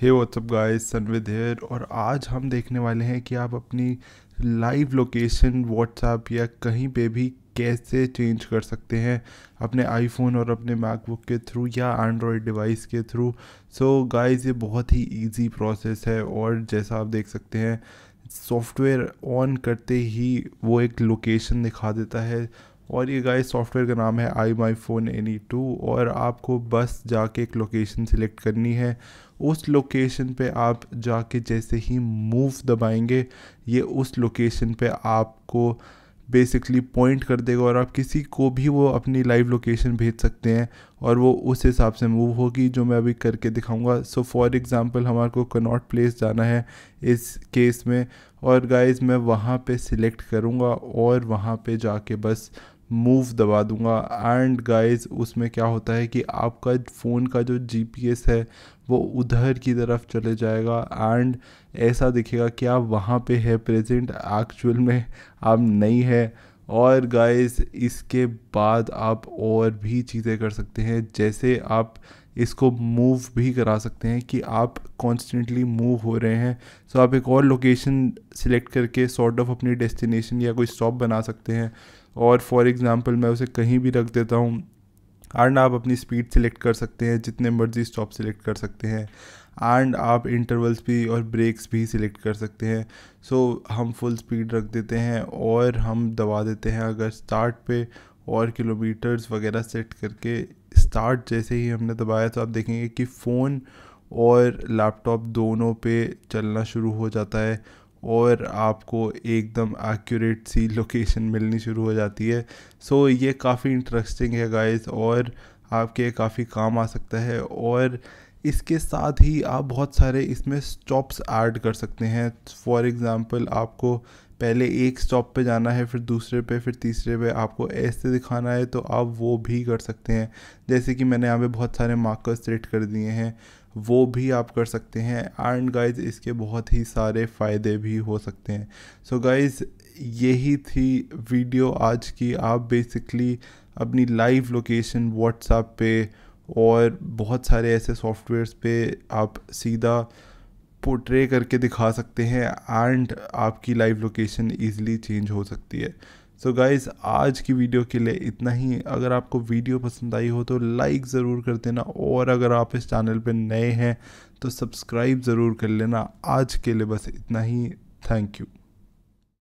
hey WhatsApp guys Sanvid here और आज हम देखने वाले हैं कि आप अपनी लाइव लोकेशन व्हाट्सएप या कहीं पे भी कैसे चेंज कर सकते हैं अपने आईफोन और अपने मैकबुक के थ्रू या एंड्रॉयड डिवाइस के थ्रू सो गाइस ये बहुत ही इजी प्रोसेस है और जैसा आप देख सकते हैं सॉफ्टवेयर ऑन करते ही वो एक लोकेशन दिखा देता है और ये गाइस सॉफ्टवेयर का नाम है iMyFone AnyTo और आपको बस जाके एक लोकेशन सिलेक्ट करनी है उस लोकेशन पे आप जाके जैसे ही मूव दबाएंगे ये उस लोकेशन पे आपको बेसिकली पॉइंट कर देगा और आप किसी को भी वो अपनी लाइव लोकेशन भेज सकते हैं और वो उस हिसाब से मूव होगी जो मैं अभी करके दिखाऊंगा सो फॉर एग्ज़ाम्पल हमारे को कनॉट प्लेस जाना है इस केस में और गाइज मैं वहाँ पे सिलेक्ट करूँगा और वहाँ पे जाके बस मूव दबा दूंगा एंड गाइस उसमें क्या होता है कि आपका फ़ोन का जो जीपीएस है वो उधर की तरफ चले जाएगा एंड ऐसा दिखेगा कि आप वहाँ पे है प्रेजेंट एक्चुअल में आप नहीं है और गाइस इसके बाद आप और भी चीज़ें कर सकते हैं जैसे आप इसको मूव भी करा सकते हैं कि आप कॉन्स्टेंटली मूव हो रहे हैं सो so आप एक और लोकेशन सिलेक्ट करके सॉर्ट ऑफ अपनी डेस्टिनेशन या कोई स्टॉप बना सकते हैं और फॉर एग्ज़ाम्पल मैं उसे कहीं भी रख देता हूँ एंड आप अपनी स्पीड सिलेक्ट कर सकते हैं जितने मर्जी स्टॉप सिलेक्ट कर सकते हैं एंड आप इंटरवल्स भी और ब्रेक्स भी सिलेक्ट कर सकते हैं सो so, हम फुल स्पीड रख देते हैं और हम दबा देते हैं अगर स्टार्ट पे और किलोमीटर्स वगैरह सेट करके स्टार्ट जैसे ही हमने दबाया तो आप देखेंगे कि फ़ोन और लैपटॉप दोनों पे चलना शुरू हो जाता है और आपको एकदम एक्यूरेट सी लोकेशन मिलनी शुरू हो जाती है सो so, ये काफ़ी इंटरेस्टिंग है गाइस और आपके काफ़ी काम आ सकता है और इसके साथ ही आप बहुत सारे इसमें स्टॉप्स ऐड कर सकते हैं फॉर एग्ज़ाम्पल आपको पहले एक स्टॉप पे जाना है फिर दूसरे पे फिर तीसरे पे आपको ऐसे दिखाना है तो आप वो भी कर सकते हैं जैसे कि मैंने यहाँ पे बहुत सारे मार्कर्स सेट कर दिए हैं वो भी आप कर सकते हैं एंड गाइज इसके बहुत ही सारे फ़ायदे भी हो सकते हैं सो so गाइज़ यही थी वीडियो आज की आप बेसिकली अपनी लाइव लोकेशन व्हाट्सएप पे और बहुत सारे ऐसे सॉफ्टवेयर्स पे आप सीधा पोट्रे करके दिखा सकते हैं एंड आपकी लाइव लोकेशन ईजिली चेंज हो सकती है सो so गाइस आज की वीडियो के लिए इतना ही अगर आपको वीडियो पसंद आई हो तो लाइक ज़रूर कर देना और अगर आप इस चैनल पर नए हैं तो सब्सक्राइब ज़रूर कर लेना आज के लिए बस इतना ही थैंक यू